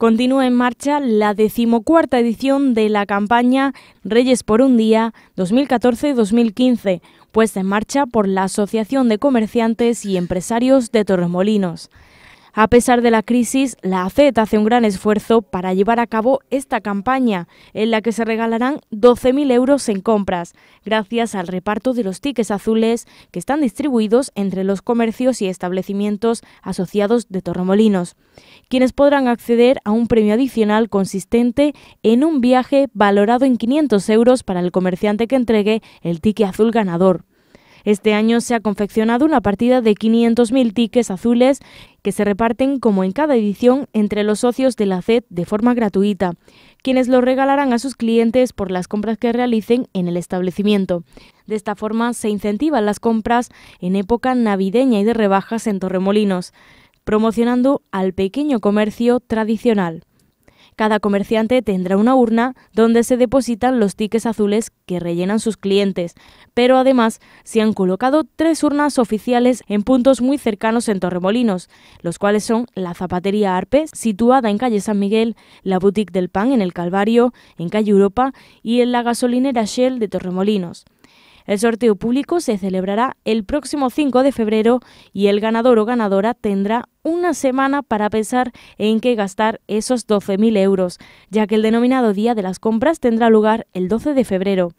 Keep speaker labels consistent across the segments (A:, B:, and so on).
A: Continúa en marcha la decimocuarta edición de la campaña Reyes por un Día 2014-2015, puesta en marcha por la Asociación de Comerciantes y Empresarios de Torremolinos. A pesar de la crisis, la ACET hace un gran esfuerzo para llevar a cabo esta campaña, en la que se regalarán 12.000 euros en compras, gracias al reparto de los tickets azules que están distribuidos entre los comercios y establecimientos asociados de Torremolinos, quienes podrán acceder a un premio adicional consistente en un viaje valorado en 500 euros para el comerciante que entregue el ticket azul ganador. Este año se ha confeccionado una partida de 500.000 tickets azules que se reparten, como en cada edición, entre los socios de la CED de forma gratuita, quienes los regalarán a sus clientes por las compras que realicen en el establecimiento. De esta forma se incentivan las compras en época navideña y de rebajas en Torremolinos, promocionando al pequeño comercio tradicional. Cada comerciante tendrá una urna donde se depositan los tickets azules que rellenan sus clientes, pero además se han colocado tres urnas oficiales en puntos muy cercanos en Torremolinos, los cuales son la Zapatería Arpes, situada en calle San Miguel, la Boutique del Pan en el Calvario, en calle Europa y en la gasolinera Shell de Torremolinos. El sorteo público se celebrará el próximo 5 de febrero y el ganador o ganadora tendrá una semana para pensar en qué gastar esos 12.000 euros, ya que el denominado Día de las Compras tendrá lugar el 12 de febrero.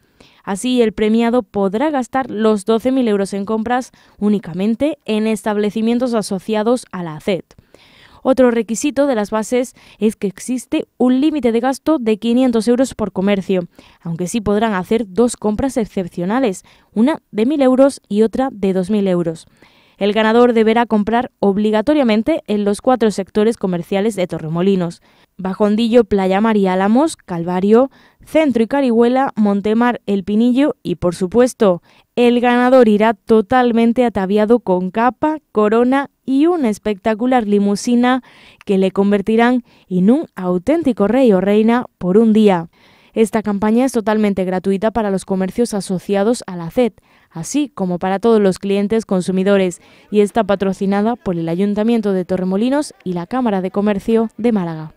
A: Así, el premiado podrá gastar los 12.000 euros en compras únicamente en establecimientos asociados a la ACET. Otro requisito de las bases es que existe un límite de gasto de 500 euros por comercio, aunque sí podrán hacer dos compras excepcionales, una de 1.000 euros y otra de 2.000 euros. El ganador deberá comprar obligatoriamente en los cuatro sectores comerciales de Torremolinos. Bajondillo, Playa Mar y Álamos, Calvario, Centro y Carihuela, Montemar, El Pinillo y, por supuesto, el ganador irá totalmente ataviado con capa, corona y una espectacular limusina que le convertirán en un auténtico rey o reina por un día. Esta campaña es totalmente gratuita para los comercios asociados a la CET, así como para todos los clientes consumidores, y está patrocinada por el Ayuntamiento de Torremolinos y la Cámara de Comercio de Málaga.